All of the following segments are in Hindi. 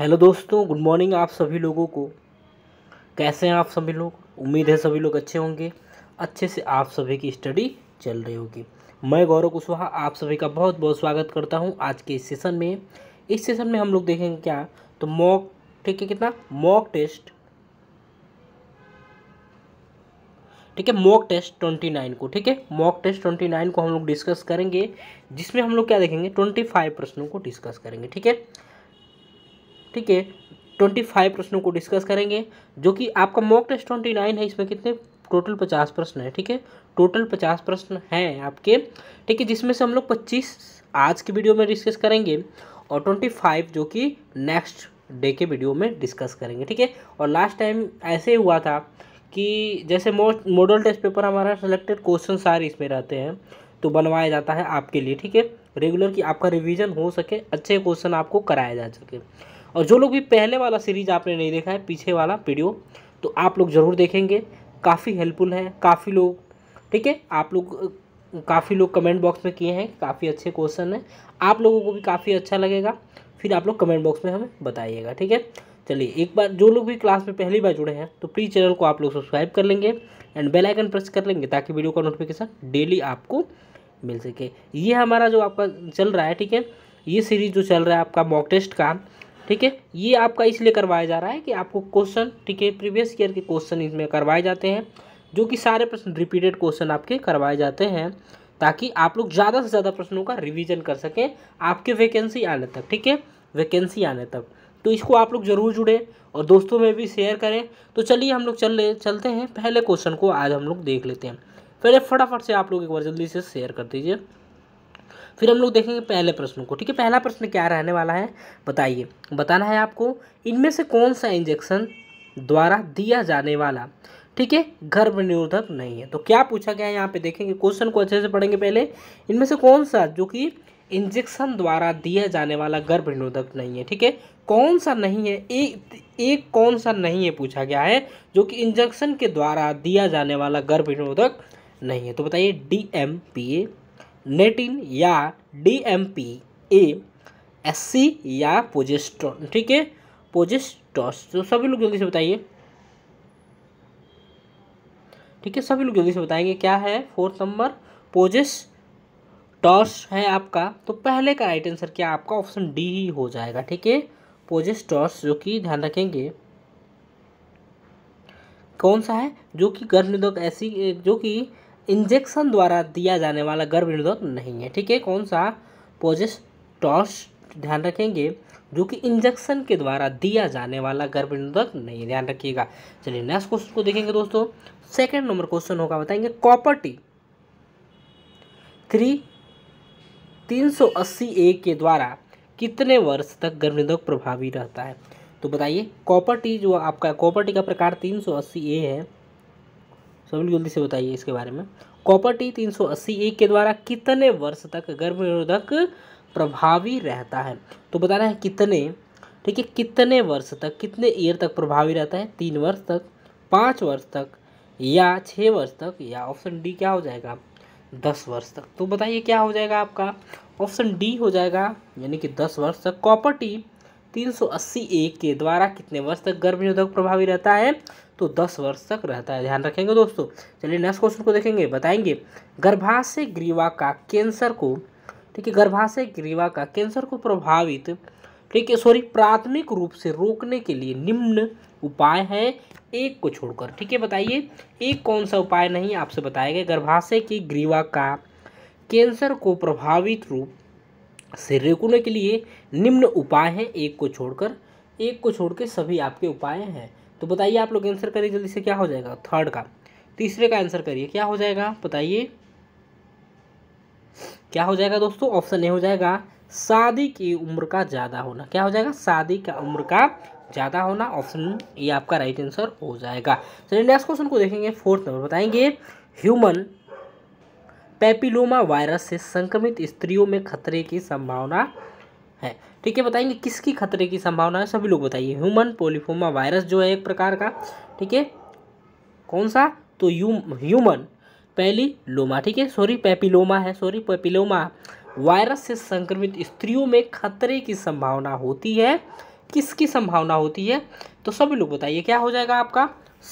हेलो दोस्तों गुड मॉर्निंग आप सभी लोगों को कैसे हैं आप सभी लोग उम्मीद है सभी लोग अच्छे होंगे अच्छे से आप सभी की स्टडी चल रही होगी मैं गौरव कुशवाहा आप सभी का बहुत बहुत स्वागत करता हूं आज के इस सेशन में इस सेशन में हम लोग देखेंगे क्या तो मॉक ठीक है कितना मॉक टेस्ट ठीक है मॉक टेस्ट ट्वेंटी नाइन को ठीक है मॉक टेस्ट ट्वेंटी नाइन को हम लोग डिस्कस करेंगे जिसमें हम लोग क्या देखेंगे ट्वेंटी फाइव प्रश्नों को डिस्कस करेंगे ठीक है ठीक है ट्वेंटी फाइव प्रश्नों को डिस्कस करेंगे जो कि आपका मॉक टेस्ट ट्वेंटी नाइन है इसमें कितने टोटल पचास प्रश्न है ठीक है टोटल पचास प्रश्न हैं आपके ठीक है जिसमें से हम लोग पच्चीस आज की वीडियो में डिस्कस करेंगे और ट्वेंटी फाइव जो कि नेक्स्ट डे के वीडियो में डिस्कस करेंगे ठीक है और लास्ट टाइम ऐसे हुआ था कि जैसे मोस्ट मॉडल टेस्ट पेपर हमारा सेलेक्टेड क्वेश्चन सारे इसमें रहते हैं तो बनवाया जाता है आपके लिए ठीक है रेगुलर कि आपका रिवीजन हो सके अच्छे क्वेश्चन आपको कराया जा सके और जो लोग भी पहले वाला सीरीज़ आपने नहीं देखा है पीछे वाला वीडियो तो आप लोग ज़रूर देखेंगे काफ़ी हेल्पफुल है काफ़ी लोग ठीक है आप लोग काफ़ी लोग कमेंट बॉक्स में किए हैं काफ़ी अच्छे क्वेश्चन हैं आप लोगों को भी काफ़ी अच्छा लगेगा फिर आप लोग कमेंट बॉक्स में हमें बताइएगा ठीक है चलिए एक बार जो लोग भी क्लास में पहली बार जुड़े हैं तो प्लीज़ चैनल को आप लोग सब्सक्राइब कर लेंगे एंड बेल आइकन प्रेस कर लेंगे ताकि वीडियो का नोटिफिकेशन डेली आपको मिल सके ये हमारा जो आपका चल रहा है ठीक है ये सीरीज़ जो चल रहा है आपका मॉक टेस्ट का ठीक है ये आपका इसलिए करवाया जा रहा है कि आपको क्वेश्चन ठीक है प्रीवियस ईयर के क्वेश्चन इसमें करवाए जाते हैं जो कि सारे प्रश्न रिपीटेड क्वेश्चन आपके करवाए जाते हैं ताकि आप लोग ज़्यादा से ज़्यादा प्रश्नों का रिवीजन कर सकें आपके वैकेंसी आने तक ठीक है वैकेंसी आने तक तो इसको आप लोग जरूर जुड़े और दोस्तों में भी शेयर करें तो चलिए हम लोग चल ले चलते हैं पहले क्वेश्चन को आज हम लोग देख लेते हैं पहले फटाफट से आप लोग एक बार जल्दी से शेयर कर दीजिए फिर हम लोग देखेंगे पहले प्रश्न को ठीक है पहला प्रश्न क्या रहने वाला है बताइए बताना है आपको इनमें से कौन सा इंजेक्शन द्वारा दिया जाने वाला ठीक है गर्भ निरोधक नहीं है तो क्या पूछा गया है यहाँ पे देखेंगे क्वेश्चन को अच्छे से पढ़ेंगे पहले इनमें से कौन सा जो कि इंजेक्शन द्वारा दिया जाने वाला गर्भ निरोधक नहीं है ठीक है कौन सा नहीं है एक एक कौन सा नहीं है पूछा गया है जो कि इंजेक्शन के द्वारा दिया जाने वाला गर्भ निरोधक नहीं है तो बताइए डी एम पी ए नेटिन या डीएमपी ए एससी या पोजेस्ट्रॉन ठीक है पोजेस्टॉस तो सभी लोग जल्दी से बताइए ठीक है सभी लोग जल्दी से बताएंगे क्या है फोर्थ नंबर पोजेस टॉस है आपका तो पहले का राइट आंसर क्या आपका ऑप्शन डी ही हो जाएगा ठीक है पोजेस टॉस जो कि ध्यान रखेंगे कौन सा है जो कि गर्भ निरोधक ऐसी जो कि इंजेक्शन द्वारा दिया जाने वाला गर्भ निरोधक नहीं है ठीक है कौन सा पोजेस्टॉस ध्यान रखेंगे जो कि इंजेक्शन के द्वारा दिया जाने वाला गर्भ निरोधक नहीं ध्यान रखिएगा चलिए नेक्स्ट क्वेश्चन को देखेंगे दोस्तों सेकेंड नंबर क्वेश्चन होगा बताएंगे कॉपर टी थ्री तीन सौ अस्सी ए के द्वारा कितने वर्ष तक गर्भ निरोधक प्रभावी रहता है तो बताइए कॉपर टी जो आपका कॉपर टी का प्रकार तीन सौ अस्सी ए है सभी जल्दी से बताइए इसके बारे में कॉपर टी तीन सौ अस्सी ए के द्वारा कितने वर्ष तक गर्भ निरोधक प्रभावी रहता है तो बताना है कितने ठीक है कितने वर्ष तक कितने ईयर तक प्रभावी रहता है तीन वर्ष तक पाँच वर्ष तक या छः वर्ष तक या ऑप्शन डी क्या हो जाएगा दस वर्ष तक तो बताइए क्या हो जाएगा आपका ऑप्शन डी हो जाएगा यानी कि दस वर्ष तक कॉपर टी तीन सौ अस्सी ए के द्वारा कितने वर्ष तक गर्भ निरोधक प्रभावी रहता है तो दस वर्ष तक रहता है ध्यान रखेंगे दोस्तों चलिए नेक्स्ट क्वेश्चन को देखेंगे बताएंगे गर्भाशय ग्रीवा का कैंसर को ठीक है गर्भाशय ग्रीवा का कैंसर को प्रभावित ठीक है सॉरी प्राथमिक रूप से रोकने के लिए निम्न उपाय है एक को छोड़कर ठीक है बताइए एक कौन सा उपाय नहीं आपसे बताया गया गर्भाशय की ग्रीवा का कैंसर को प्रभावित रूप से रोकने के लिए निम्न उपाय हैं एक को छोड़कर एक को छोड़ के सभी आपके उपाय हैं तो बताइए आप लोग आंसर करिए जल्दी से क्या हो जाएगा थर्ड का तीसरे का आंसर करिए क्या हो जाएगा बताइए क्या हो जाएगा दोस्तों ऑप्शन ए हो जाएगा शादी की उम्र का ज़्यादा होना क्या हो जाएगा शादी का उम्र का ज़्यादा होना ऑप्शन ये आपका राइट आंसर हो जाएगा चलिए नेक्स्ट क्वेश्चन को देखेंगे फोर्थ नंबर बताएंगे ह्यूमन पैपिलोमा वायरस से संक्रमित स्त्रियों में खतरे की संभावना है ठीक है बताएंगे किसकी खतरे की संभावना है सभी लोग बताइए ह्यूमन पोलिफोमा वायरस जो है एक प्रकार का ठीक है कौन सा तो यू ह्यूमन लोमा ठीक है सॉरी पेपिलोमा है सॉरी पेपिलोमा वायरस से संक्रमित स्त्रियों में खतरे की संभावना होती है किसकी संभावना होती है तो सभी लोग बताइए क्या हो जाएगा आपका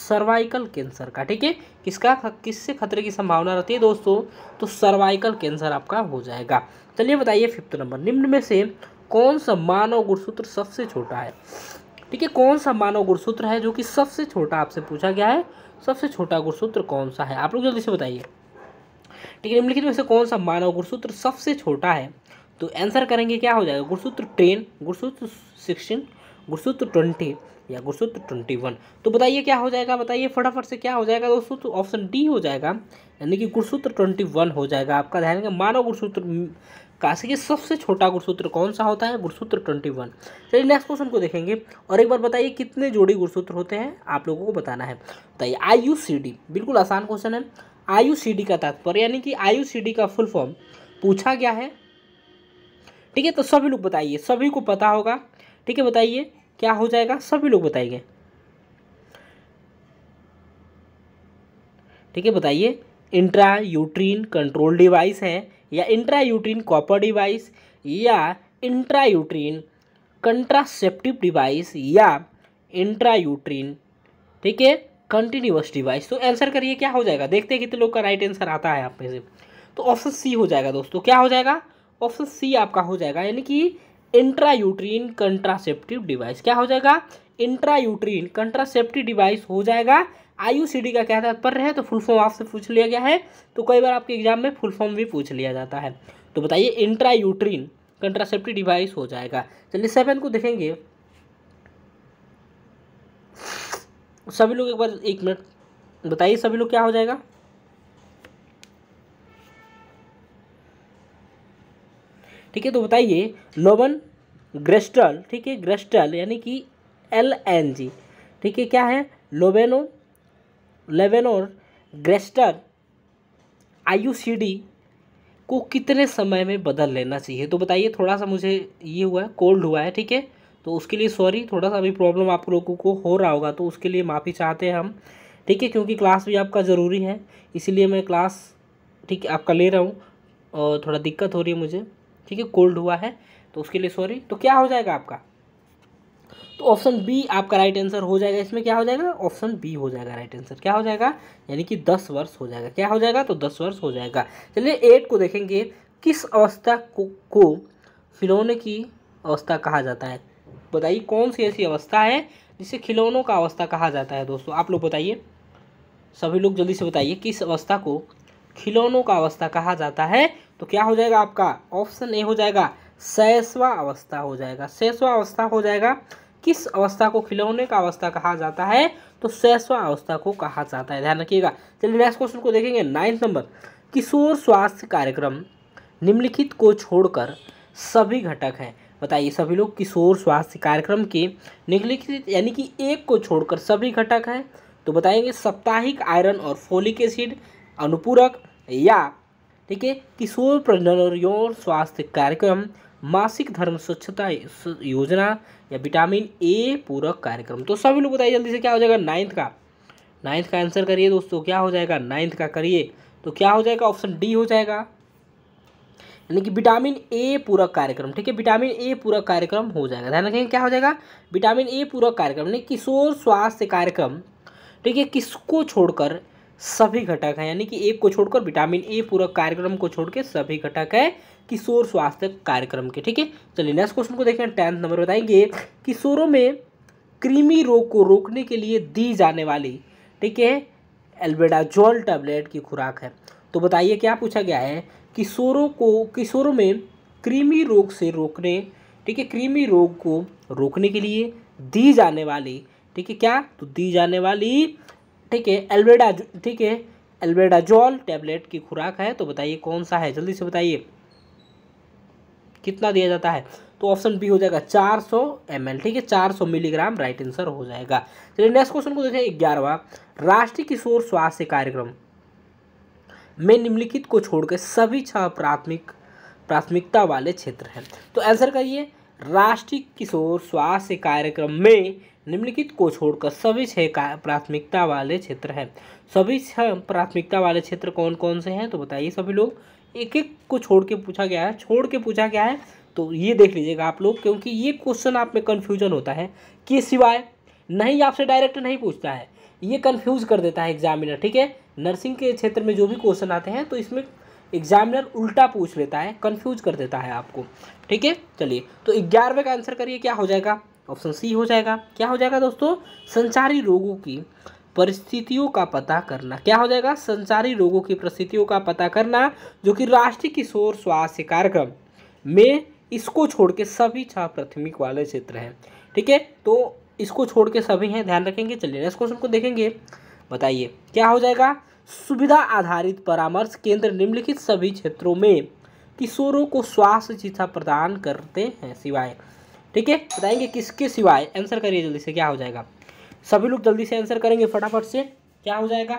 सर्वाइकल कैंसर का ठीक है किसका किससे खतरे की संभावना रहती है दोस्तों तो सर्वाइकल कैंसर आपका हो जाएगा चलिए बताइए फिफ्थ नंबर निम्न में से कौन सा मानव गुणसूत्र सबसे छोटा है ठीक है कौन सा मानव गुणसूत्र है जो कि सबसे छोटा आपसे पूछा गया है सबसे छोटा गुणसूत्र कौन सा है आप लोग जल्दी से बताइए ठीक है निम्नलिखित में से कौन सा मानव गुणसूत्र सबसे छोटा है तो आंसर करेंगे क्या हो जाएगा गुणसूत्र टेन गुणसूत्र सिक्सटीन गुणसूत्र ट्वेंटी या गुणसूत्र ट्वेंटी वन तो बताइए क्या हो जाएगा बताइए फटाफट से क्या हो जाएगा दोस्तों तो ऑप्शन डी हो जाएगा यानी कि गुणसूत्र ट्वेंटी वन हो जाएगा आपका ध्यान मानव गुणसूत्र काशी के सबसे छोटा गुणसूत्र कौन सा होता है गुरुसूत्र ट्वेंटी वन चलिए नेक्स्ट क्वेश्चन को देखेंगे और एक बार बताइए कितने जोड़ी गुणसूत्र होते हैं आप लोगों को बताना है बताइए आयु सी डी बिल्कुल आसान क्वेश्चन है आयु सी डी का तात्पर्य यानी कि आयु सी डी का फुल फॉर्म पूछा गया है ठीक है तो सभी लोग बताइए सभी को पता होगा ठीक है बताइए क्या हो जाएगा सभी लोग बताइए ठीक है बताइए इंट्रा यूट्रीन कंट्रोल डिवाइस है या इंट्रायूट्रीन कॉपर डिवाइस या इंट्रायूट्रीन कंट्रासेप्टिव डिवाइस या इंट्रायूट्रीन ठीक है कंटिन्यूस डिवाइस तो आंसर करिए क्या हो जाएगा देखते हैं कितने लोग का राइट आंसर आता है आप में से तो ऑप्शन सी हो जाएगा दोस्तों क्या हो जाएगा ऑप्शन सी आपका हो जाएगा यानी कि इंट्रायूट्रीन कंट्रासेप्टिव डिवाइस क्या हो जाएगा इंट्रायूट्रीन कंट्रासेप्टिव डिवाइस हो जाएगा आई का क्या तात्पर्य है तो फुल फॉर्म आपसे पूछ लिया गया है तो कई बार आपके एग्जाम में फुल फॉर्म भी पूछ लिया जाता है तो बताइए इंट्रा यूट्रीन कंट्रासेप्टिव डिवाइस हो जाएगा चलिए सेवन को देखेंगे सभी लोग एक बार एक मिनट बताइए सभी लोग क्या हो जाएगा ठीक है तो बताइए लोबन ग्रेस्टल ठीक है ग्रेस्टल यानी कि एल एन जी ठीक है क्या है लोबेनो लेवेनोर ग्रेस्टर आई को कितने समय में बदल लेना चाहिए तो बताइए थोड़ा सा मुझे ये हुआ है कोल्ड हुआ है ठीक है तो उसके लिए सॉरी थोड़ा सा अभी प्रॉब्लम आप लोगों को हो रहा होगा तो उसके लिए माफ़ी चाहते हैं हम ठीक है क्योंकि क्लास भी आपका ज़रूरी है इसीलिए मैं क्लास ठीक है आपका ले रहा हूँ और थोड़ा दिक्कत हो रही है मुझे ठीक है कोल्ड हुआ है तो उसके लिए सॉरी तो क्या हो जाएगा आपका तो ऑप्शन बी आपका राइट आंसर हो जाएगा इसमें क्या हो जाएगा ऑप्शन बी हो जाएगा राइट आंसर क्या हो जाएगा यानी कि दस वर्ष हो जाएगा क्या हो जाएगा तो दस वर्ष हो जाएगा चलिए एट को देखेंगे किस अवस्था को, को खिलौने की अवस्था कहा जाता है बताइए कौन सी ऐसी अवस्था है जिसे खिलौनों का अवस्था कहा जाता है दोस्तों आप लोग बताइए सभी लोग जल्दी से बताइए किस अवस्था को खिलौनों का अवस्था कहा जाता है तो क्या हो जाएगा आपका ऑप्शन ए हो जाएगा सैसवा अवस्था हो जाएगा सैसवा अवस्था हो जाएगा किस अवस्था को खिलौने का अवस्था कहा जाता है तो सैसवा अवस्था को कहा जाता है ध्यान रखिएगा चलिए नेक्स्ट क्वेश्चन को देखेंगे नाइन्थ नंबर किशोर स्वास्थ्य कार्यक्रम निम्नलिखित को छोड़कर सभी घटक हैं बताइए सभी लोग किशोर स्वास्थ्य कार्यक्रम के निम्नलिखित यानी कि एक को छोड़कर सभी घटक हैं तो बताएंगे साप्ताहिक आयरन और फोलिक एसिड अनुपूरक या ठीक है किशोर प्रजन और यौन स्वास्थ्य कार्यक्रम मासिक धर्म स्वच्छता योजना या विटामिन ए पूरक कार्यक्रम तो सभी लोग बताइए जल्दी से क्या हो जाएगा नाइन्थ का नाइन्थ का आंसर करिए दोस्तों क्या हो जाएगा नाइन्थ का करिए तो क्या हो जाएगा ऑप्शन डी हो जाएगा यानी कि विटामिन ए पूरक कार्यक्रम ठीक है विटामिन ए पूरक कार्यक्रम हो जाएगा ध्यान रखेंगे क्या हो जाएगा विटामिन ए पूरक कार्यक्रम यानी किशोर स्वास्थ्य कार्यक्रम ठीक है किसको छोड़कर सभी घटक हैं यानी कि एक को छोड़कर विटामिन ए पूरक कार्यक्रम को छोड़ सभी घटक है किशोर स्वास्थ्य कार्यक्रम के ठीक है चलिए नेक्स्ट क्वेश्चन को देखें टेंथ नंबर बताएंगे किशोरों में कृमि रोग को रोकने के लिए दी जाने वाली ठीक है एल्बेडाजोल टैबलेट की खुराक है तो बताइए क्या पूछा गया है किशोरों को किशोरों में कृमि रोग से रोकने ठीक है कृमि रोग को रोकने के लिए दी जाने वाली ठीक है क्या तो दी जाने वाली ठीक है एल्बेडा ठीक है एल्बेडाजोल टैबलेट की खुराक है तो बताइए कौन सा है जल्दी से बताइए कितना दिया जाता है तो ऑप्शन बी हो जाएगा 400 सौ ठीक है 400 मिलीग्राम राइट आंसर हो जाएगा चलिए नेक्स्ट क्वेश्चन को देखें ग्यारहवा राष्ट्रीय किशोर स्वास्थ्य कार्यक्रम में निम्नलिखित को छोड़कर सभी छह प्राथमिक प्राथमिकता वाले क्षेत्र हैं तो आंसर करिए राष्ट्रीय किशोर स्वास्थ्य कार्यक्रम में निम्नलिखित को छोड़कर सभी छह प्राथमिकता वाले क्षेत्र हैं सभी छह प्राथमिकता वाले क्षेत्र कौन कौन से हैं तो बताइए सभी लोग एक एक को छोड़ के पूछा गया है छोड़ के पूछा गया है तो ये देख लीजिएगा आप लोग क्योंकि ये क्वेश्चन आप में कन्फ्यूजन होता है कि सिवाय नहीं आपसे डायरेक्ट नहीं पूछता है ये कन्फ्यूज कर देता है एग्जामिनर ठीक है नर्सिंग के क्षेत्र में जो भी क्वेश्चन आते हैं तो इसमें एग्जामिनर उल्टा पूछ लेता है कन्फ्यूज कर देता है आपको ठीक है चलिए तो ग्यारहवें का आंसर करिए क्या हो जाएगा ऑप्शन सी हो जाएगा क्या हो जाएगा दोस्तों संचारी रोगों की परिस्थितियों का पता करना क्या हो जाएगा संचारी रोगों की परिस्थितियों का पता करना जो कि राष्ट्रीय किशोर स्वास्थ्य कार्यक्रम में इसको छोड़ के सभी छह प्राथमिक वाले क्षेत्र हैं ठीक है तो इसको छोड़ के सभी हैं ध्यान रखेंगे चलिए नेक्स्ट क्वेश्चन को देखेंगे बताइए क्या हो जाएगा सुविधा आधारित परामर्श केंद्र निम्नलिखित सभी क्षेत्रों में किशोरों को स्वास्थ्य शिक्षा प्रदान करते हैं सिवाय ठीक है बताएंगे किसके सिवाय आंसर करिए जल्दी से क्या हो जाएगा सभी लोग जल्दी से आंसर करेंगे फटाफट से क्या हो जाएगा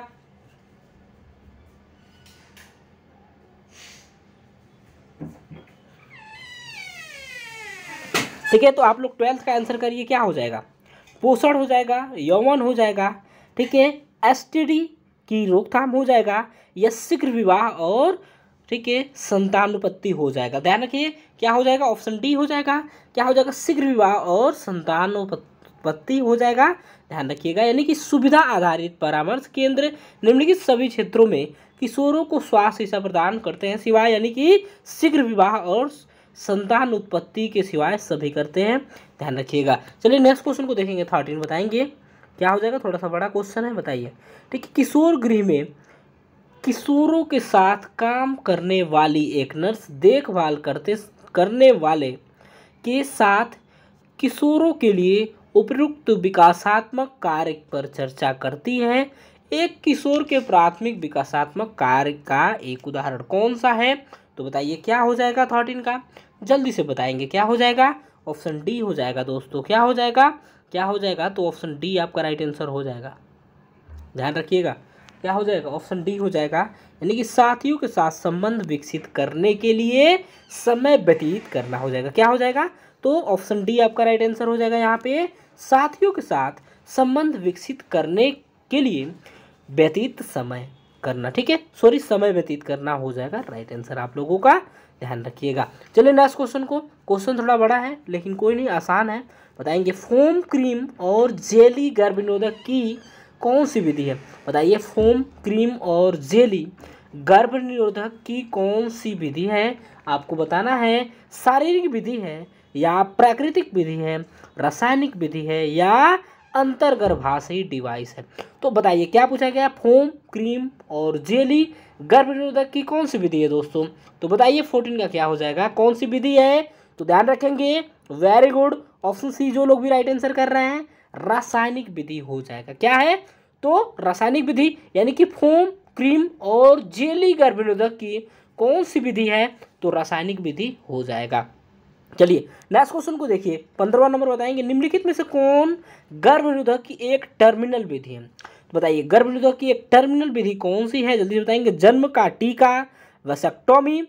ठीक है तो आप लोग ट्वेल्थ का आंसर करिए क्या हो जाएगा पोषण हो जाएगा यौवन हो जाएगा ठीक है एसटीडी की रोकथाम हो जाएगा या शीघ्र विवाह और ठीक है संतानोपत्ति हो जाएगा ध्यान रखिए क्या हो जाएगा ऑप्शन डी हो जाएगा क्या हो जाएगा शीघ्र विवाह और संतानोपत्ति उत्पत्ति हो जाएगा ध्यान रखिएगा यानी कि सुविधा आधारित परामर्श केंद्र निम्नलिखित सभी क्षेत्रों में किशोरों को स्वास्थ्य शिक्षा प्रदान करते हैं सिवाय यानी कि शीघ्र विवाह और संतान उत्पत्ति के सिवाय सभी करते हैं ध्यान रखिएगा चलिए नेक्स्ट क्वेश्चन को देखेंगे थर्टीन बताएंगे क्या हो जाएगा थोड़ा सा बड़ा क्वेश्चन है बताइए ठीक है किशोर गृह में किशोरों के साथ काम करने वाली एक नर्स देखभाल करते करने वाले के साथ किशोरों के लिए उपयुक्त विकासात्मक कार्य पर चर्चा करती है एक किशोर के प्राथमिक विकासात्मक कार्य का एक उदाहरण कौन सा है तो बताइए क्या हो जाएगा थॉट का जल्दी से बताएंगे क्या हो जाएगा ऑप्शन डी हो जाएगा दोस्तों क्या हो जाएगा क्या हो जाएगा तो ऑप्शन डी आपका राइट आंसर हो जाएगा ध्यान रखिएगा क्या हो जाएगा ऑप्शन डी हो जाएगा यानी कि साथियों के साथ संबंध विकसित करने के लिए समय व्यतीत करना हो जाएगा क्या हो जाएगा तो ऑप्शन डी आपका राइट आंसर हो जाएगा यहाँ पे साथियों के साथ संबंध विकसित करने के लिए व्यतीत समय करना ठीक है सॉरी समय व्यतीत करना हो जाएगा राइट आंसर आप लोगों का ध्यान रखिएगा चलिए नेक्स्ट क्वेश्चन को क्वेश्चन थोड़ा बड़ा है लेकिन कोई नहीं आसान है बताएंगे फोम क्रीम और जेली गर्भनिरोधक की कौन सी विधि है बताइए फोम क्रीम और जेली गर्भ निरोधक की कौन सी विधि है आपको बताना है शारीरिक विधि है या प्राकृतिक विधि है रासायनिक विधि है या अंतर्गर्भाशयी डिवाइस है तो बताइए क्या पूछा गया फोम क्रीम और जेली गर्भ निरोधक की कौन सी विधि है दोस्तों तो बताइए फोर्टीन का क्या हो जाएगा कौन सी विधि है तो ध्यान रखेंगे वेरी गुड ऑप्शन सी जो लोग भी राइट आंसर कर रहे हैं रासायनिक विधि हो जाएगा क्या है तो रासायनिक विधि यानी कि फोम क्रीम और जेली गर्भ निरोधक की कौन सी विधि है तो रासायनिक विधि हो जाएगा चलिए नेक्स्ट क्वेश्चन को देखिए पंद्रवा नंबर बताएंगे निम्नलिखित में से कौन गर्भनिरोधक की एक टर्मिनल विधि है तो बताइए गर्भनिरोधक की एक टर्मिनल विधि कौन सी है जल्दी से बताएंगे जन्म का टीका वसेक्टोमी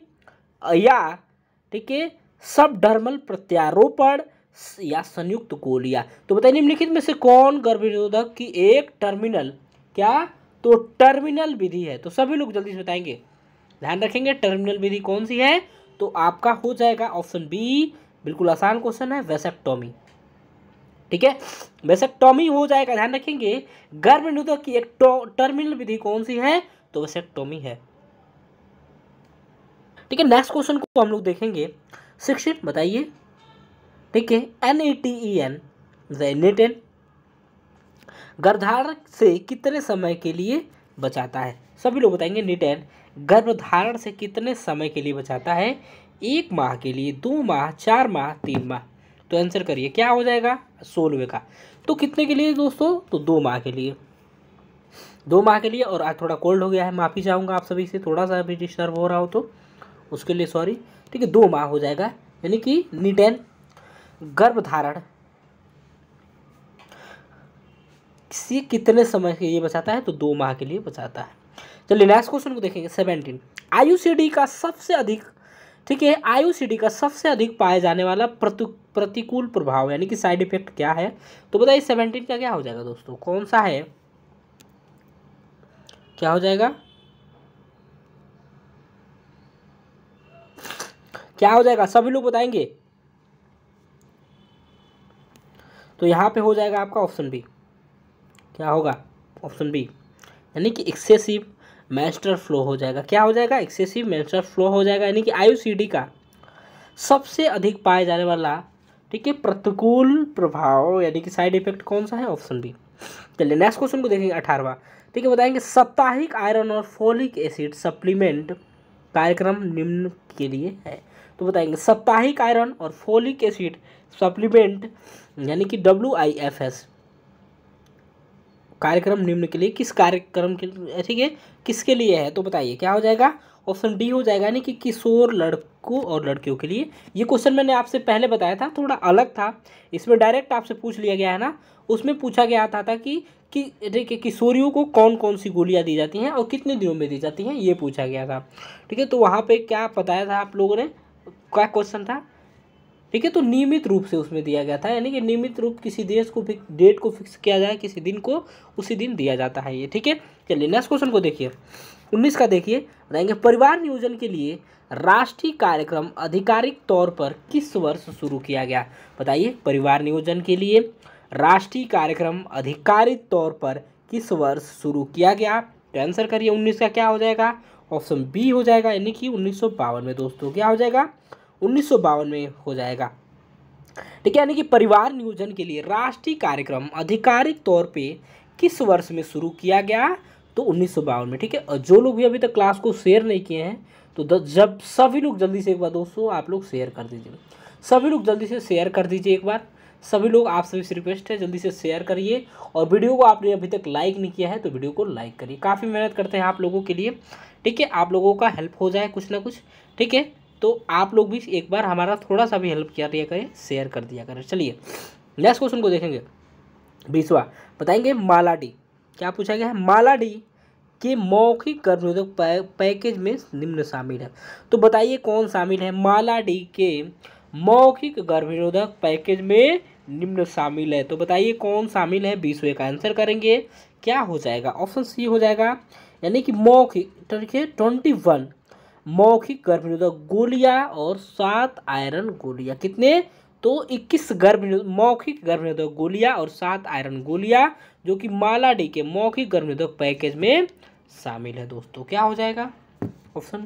या ठीक है डर्मल प्रत्यारोपण या संयुक्त कोलिया तो बताइए निम्नलिखित में से कौन गर्भनिरोधक की एक टर्मिनल क्या तो टर्मिनल विधि है तो सभी लोग जल्दी से बताएंगे ध्यान रखेंगे टर्मिनल विधि कौन सी है तो आपका हो जाएगा ऑप्शन बी बिल्कुल आसान क्वेश्चन है वेसेक्टोमी ठीक है वेसेक्टोमी हो जाएगा ध्यान रखेंगे गर्भ निरोधक की एक टर्मिनल विधि कौन सी है तो वेसेक्टोमी है ठीक है नेक्स्ट क्वेश्चन को हम लोग देखेंगे शिक्षित बताइए ठीक है N A T E N जेनेटेन गर्भाधार से कितने समय के लिए बचाता है सभी लोग बताएंगे निटेन गर्भधारण से कितने समय के लिए बचाता है एक माह के लिए दो माह चार माह तीन माह तो आंसर करिए क्या हो जाएगा सोलवे का तो कितने के लिए दोस्तों तो दो माह के लिए दो माह के लिए और आज थोड़ा कोल्ड हो गया है माफ़ी चाहूँगा आप सभी से थोड़ा सा अभी डिस्टर्ब हो रहा हो तो उसके लिए सॉरी ठीक है दो माह हो जाएगा यानी कि निटेन गर्भधारण से कितने समय के लिए बचाता है तो दो माह के लिए बचाता है चलिए नेक्स्ट क्वेश्चन को देखेंगे सेवेंटीन आयु का सबसे अधिक ठीक है आयु का सबसे अधिक पाया जाने वाला प्रतिकूल प्रभाव यानी कि साइड इफेक्ट क्या है तो बताइए सेवेंटीन का क्या हो जाएगा दोस्तों कौन सा है क्या हो जाएगा क्या हो जाएगा सभी लोग बताएंगे तो यहां पे हो जाएगा आपका ऑप्शन बी क्या होगा ऑप्शन बी यानी कि एक्सेसिव मैस्टर फ्लो हो जाएगा क्या हो जाएगा एक्सेसिव मैस्टर फ्लो हो जाएगा यानी कि आयु का सबसे अधिक पाया जाने वाला ठीक है प्रतिकूल प्रभाव यानी कि साइड इफेक्ट कौन सा है ऑप्शन बी चलिए नेक्स्ट क्वेश्चन को देखेंगे अठारवा ठीक है बताएंगे साप्ताहिक आयरन और फोलिक एसिड सप्लीमेंट कार्यक्रम निम्न के लिए है तो बताएंगे साप्ताहिक आयरन और फोलिक एसिड सप्लीमेंट यानी कि डब्ल्यू आई एफ एस कार्यक्रम निम्न के लिए किस कार्यक्रम के ठीक है किसके लिए है तो बताइए क्या हो जाएगा ऑप्शन डी हो जाएगा यानी कि किशोर लड़कों और लड़कियों के लिए ये क्वेश्चन मैंने आपसे पहले बताया था थोड़ा अलग था इसमें डायरेक्ट आपसे पूछ लिया गया है ना उसमें पूछा गया था, था कि कि किशोरियों को कौन कौन सी गोलियां दी जाती हैं और कितने दिनों में दी जाती हैं ये पूछा गया था ठीक है तो वहाँ पर क्या बताया था आप लोगों ने क्या क्वेश्चन था ठीक है तो नियमित रूप से उसमें दिया गया था यानी कि नियमित रूप किसी देश को डेट को फिक्स किया जाए किसी दिन को उसी दिन दिया जाता है ये ठीक है चलिए नेक्स्ट क्वेश्चन को देखिए उन्नीस का देखिए बताएंगे परिवार नियोजन के लिए राष्ट्रीय कार्यक्रम आधिकारिक तौर पर किस वर्ष शुरू किया गया बताइए परिवार नियोजन के लिए राष्ट्रीय कार्यक्रम आधिकारिक तौर पर किस वर्ष शुरू किया गया तो आंसर करिए उन्नीस का क्या हो जाएगा ऑप्शन बी हो जाएगा यानी कि उन्नीस में दोस्तों क्या हो जाएगा उन्नीस में हो जाएगा ठीक है यानी कि परिवार नियोजन के लिए राष्ट्रीय कार्यक्रम आधिकारिक तौर पे किस वर्ष में शुरू किया गया तो उन्नीस में ठीक है जो लोग भी अभी तक क्लास को शेयर नहीं किए हैं तो जब सभी लोग जल्दी से एक बार दोस्तों आप लोग शेयर कर दीजिए सभी लोग जल्दी से शेयर कर दीजिए एक बार सभी लोग आप सभी से रिक्वेस्ट है जल्दी से शेयर करिए और वीडियो को आपने अभी तक लाइक नहीं किया है तो वीडियो को लाइक करिए काफ़ी मेहनत करते हैं आप लोगों के लिए ठीक है आप लोगों का हेल्प हो जाए कुछ ना कुछ ठीक है तो आप लोग भी एक बार हमारा थोड़ा सा भी हेल्प किया दिया तो करें शेयर कर दिया करें चलिए नेक्स्ट क्वेश्चन को देखेंगे बीसवा बताएंगे माला डी क्या पूछा गया है माला डी के मौखिक गर्भनिरोधक पैकेज में निम्न शामिल है तो बताइए कौन शामिल है माला डी के मौखिक गर्भनिरोधक पैकेज में निम्न शामिल है तो बताइए कौन शामिल है बीसवे का आंसर करेंगे क्या हो जाएगा ऑप्शन सी हो जाएगा यानी कि मौखिक ट्वेंटी वन मौखिक गर्भ निरोधक गोलियां और सात आयरन गोलियां कितने तो 21 गर्भ मौखिक गर्भ निरोधक गोलियां और सात आयरन गोलियां जो कि माला डी के मौखिक गर्भ निरोधक पैकेज में शामिल है दोस्तों क्या हो जाएगा ऑप्शन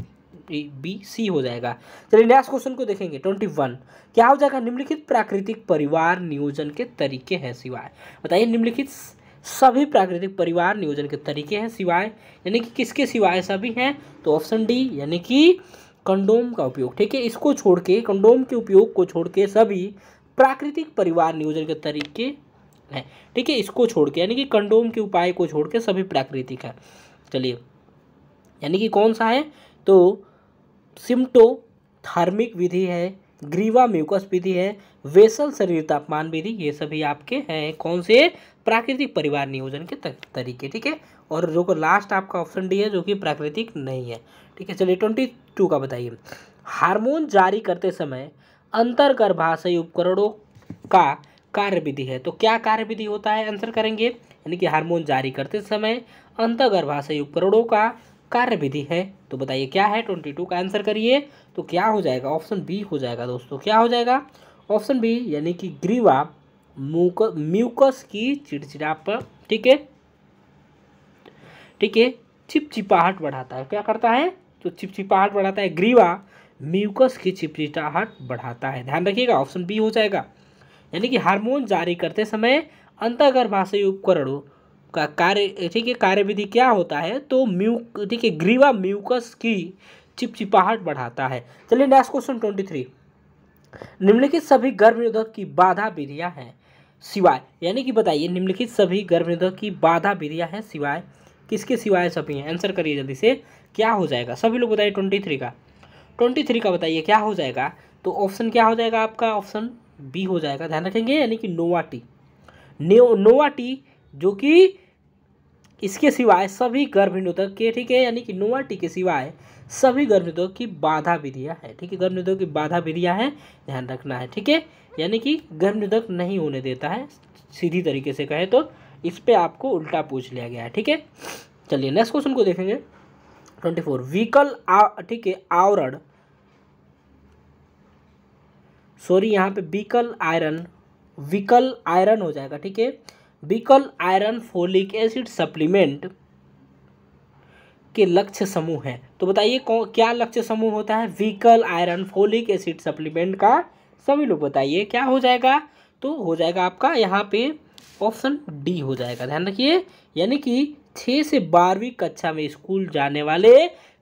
बी सी हो जाएगा चलिए नेक्स्ट क्वेश्चन को देखेंगे ट्वेंटी वन क्या हो जाएगा निम्नलिखित प्राकृतिक परिवार नियोजन के तरीके हैं सिवाय बताइए निम्नलिखित सभी प्राकृतिक परिवार नियोजन के तरीके हैं सिवाय यानी कि किसके सिवाय सभी हैं तो ऑप्शन डी यानी कि कंडोम का उपयोग ठीक है इसको छोड़ के कंडोम के उपयोग को छोड़ के सभी प्राकृतिक परिवार नियोजन के तरीके हैं ठीक है इसको छोड़ के यानी कि कंडोम के उपाय को छोड़ के सभी प्राकृतिक है चलिए यानी कि कौन सा है तो सिम्टो धार्मिक विधि है ग्रीवा म्यूकस विधि है वेसल शरीर तापमान विधि ये सभी आपके हैं कौन से प्राकृतिक परिवार नियोजन के तरीके ठीक है और जो को लास्ट आपका ऑप्शन डी है जो कि प्राकृतिक नहीं है ठीक है चलिए ट्वेंटी टू का बताइए हार्मोन जारी करते समय अंतर्गर्भाशयी उपकरणों का कार्यविधि है तो क्या कार्यविधि होता है आंसर करेंगे यानी कि हार्मोन जारी करते समय अंतर्गर्भाशयी उपकरणों का कार्यविधि है तो बताइए क्या है ट्वेंटी टू का आंसर करिए तो क्या हो जाएगा ऑप्शन बी हो जाएगा दोस्तों क्या हो जाएगा ऑप्शन बी यानी कि ग्रीवा म्यूकस की चिड़चिड़ाप ठीक है ठीक है चिपचिपाहट बढ़ाता है क्या करता है तो चिपचिपाहट बढ़ाता है ग्रीवा म्यूकस की चिपचिपाहट बढ़ाता है ध्यान रखिएगा ऑप्शन बी हो जाएगा यानी कि हार्मोन जारी करते समय अंतर्गर्भाशय उपकरणों का कार्य ठीक है कार्यविधि क्या होता है तो म्यू ठीक है ग्रीवा म्यूकस की चिपचिपाहट बढ़ाता है चलिए नेक्स्ट क्वेश्चन ट्वेंटी थ्री निम्नलिखित सभी निरोधक की बाधा विधियां हैं सिवाय यानी कि बताइए निम्नलिखित सभी गर्भनिरोधक की बाधा विधियाँ हैं सिवाय किसके सिवाय सभी हैं आंसर करिए जल्दी से क्या हो जाएगा सभी लोग बताइए ट्वेंटी थ्री का ट्वेंटी थ्री का बताइए क्या हो जाएगा तो ऑप्शन क्या हो जाएगा आपका ऑप्शन बी हो जाएगा ध्यान रखेंगे यानी कि नोवा टी नोवा टी जो कि इसके सिवाय सभी गर्भनिरोधक के ठीक है यानी कि नोवा टी के सिवाय सभी गर्भनिरोधक की बाधा विधियाँ हैं ठीक है गर्भनिरोधक की बाधा विधियाँ हैं ध्यान रखना है ठीक है यानी कि गर्म निरोधक नहीं होने देता है सीधी तरीके से कहें तो इस पर आपको उल्टा पूछ लिया गया है ठीक है चलिए नेक्स्ट क्वेश्चन को देखेंगे ट्वेंटी फोर व्हीकल ठीक है आवरण सॉरी यहाँ पे बीकल आयरन विकल आयरन हो जाएगा ठीक है बिकल आयरन फोलिक एसिड सप्लीमेंट के लक्ष्य समूह है तो बताइए क्या लक्ष्य समूह होता है विकल आयरन फोलिक एसिड सप्लीमेंट का सभी लोग बताइए क्या हो जाएगा तो हो जाएगा आपका यहाँ पे ऑप्शन डी हो जाएगा ध्यान रखिए यानी कि छः से बारहवीं कक्षा में स्कूल जाने वाले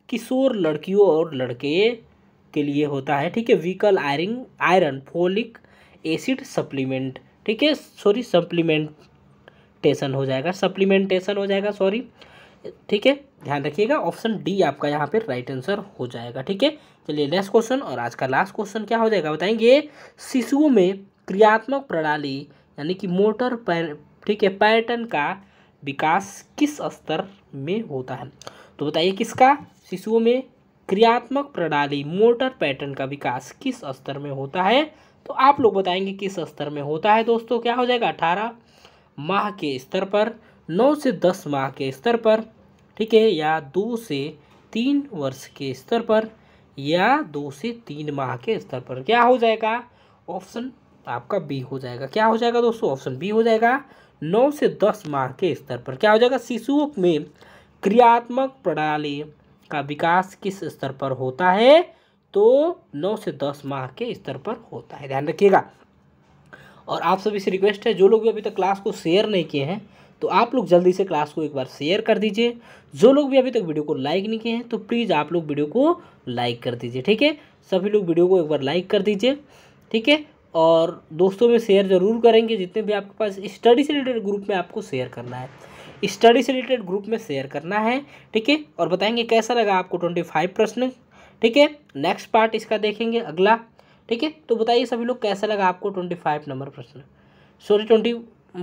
किशोर लड़कियों और लड़के के लिए होता है ठीक है व्हीकल आयरिंग आयरन फोलिक एसिड सप्लीमेंट ठीक है सॉरी सप्लीमेंटेशन हो जाएगा सप्लीमेंटेशन हो जाएगा सॉरी ठीक है ध्यान रखिएगा ऑप्शन डी आपका यहाँ पे राइट आंसर हो जाएगा ठीक है चलिए नेक्स्ट क्वेश्चन और आज का लास्ट क्वेश्चन क्या हो जाएगा बताएंगे शिशुओं में क्रियात्मक प्रणाली यानी कि मोटर पैर ठीक है पैटर्न का विकास किस स्तर में होता है तो बताइए किसका शिशुओं में क्रियात्मक प्रणाली मोटर पैटर्न का विकास किस स्तर में होता है तो आप लोग बताएंगे किस स्तर में होता है दोस्तों क्या हो जाएगा अठारह माह के स्तर पर नौ से दस माह के स्तर पर ठीक है या दो से तीन वर्ष के स्तर पर या दो से तीन माह के स्तर पर क्या हो जाएगा ऑप्शन आपका बी हो जाएगा क्या हो जाएगा दोस्तों ऑप्शन बी हो जाएगा नौ से दस माह के स्तर पर क्या हो जाएगा शिशुओं में क्रियात्मक प्रणाली का विकास किस स्तर पर होता है तो नौ से दस माह के स्तर पर होता है ध्यान रखिएगा और आप सभी से रिक्वेस्ट है जो लोग भी अभी तक क्लास को शेयर नहीं किए हैं तो आप लोग जल्दी से क्लास को एक बार शेयर कर दीजिए जो लोग भी अभी तक वीडियो को लाइक नहीं किए हैं तो प्लीज़ आप लोग वीडियो को लाइक कर दीजिए ठीक है सभी लोग वीडियो को एक बार लाइक कर दीजिए ठीक है और दोस्तों में शेयर ज़रूर करेंगे जितने भी आपके पास स्टडी से रिलेटेड ग्रुप में आपको शेयर करना है स्टडी से रिलेटेड ग्रुप में शेयर करना है ठीक है और बताएंगे कैसा लगा आपको ट्वेंटी फाइव प्रश्न ठीक है नेक्स्ट पार्ट इसका देखेंगे अगला ठीक है तो बताइए सभी लोग कैसा लगा आपको ट्वेंटी फाइव नंबर प्रश्न सॉरी ट्वेंटी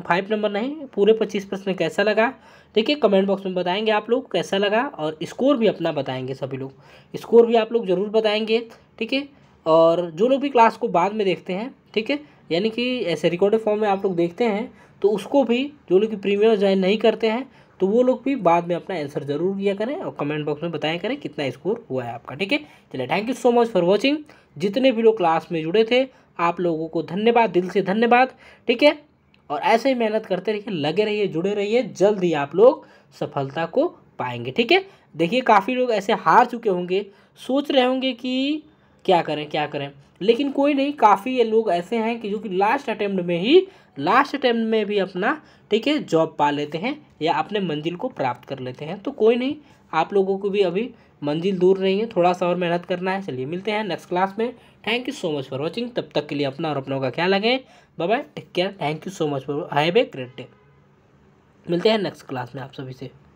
फाइव नंबर नहीं पूरे पच्चीस प्रश्न कैसा लगा देखिए कमेंट बॉक्स में बताएंगे आप लोग कैसा लगा और स्कोर भी अपना बताएंगे सभी लोग स्कोर भी आप लोग ज़रूर बताएंगे ठीक है और जो लोग भी क्लास को बाद में देखते हैं ठीक है यानी कि ऐसे रिकॉर्डेड फॉर्म में आप लोग देखते हैं तो उसको भी जो लोग प्रीमियम ज्वाइन नहीं करते हैं तो वो लोग भी बाद में अपना आंसर जरूर किया करें और कमेंट बॉक्स में बताया करें कितना स्कोर हुआ है आपका ठीक है चलिए thank you so much for watching जितने भी लोग क्लास में जुड़े थे आप लोगों को धन्यवाद दिल से धन्यवाद ठीक है और ऐसे ही मेहनत करते रहिए लगे रहिए जुड़े रहिए जल्द ही आप लोग सफलता को पाएंगे ठीक है देखिए काफ़ी लोग ऐसे हार चुके होंगे सोच रहे होंगे कि क्या करें क्या करें लेकिन कोई नहीं काफ़ी ये लोग ऐसे हैं कि जो कि लास्ट अटैम्प्ट में ही लास्ट अटैम्प्ट में भी अपना ठीक है जॉब पा लेते हैं या अपने मंजिल को प्राप्त कर लेते हैं तो कोई नहीं आप लोगों को भी अभी मंजिल दूर नहीं है थोड़ा सा और मेहनत करना है चलिए मिलते हैं नेक्स्ट क्लास में thank you so much for watching तब तक के लिए अपना और अपनों का ख्याल रखें bye bye take care thank you so much for have a great day मिलते हैं नेक्स्ट क्लास में आप सभी से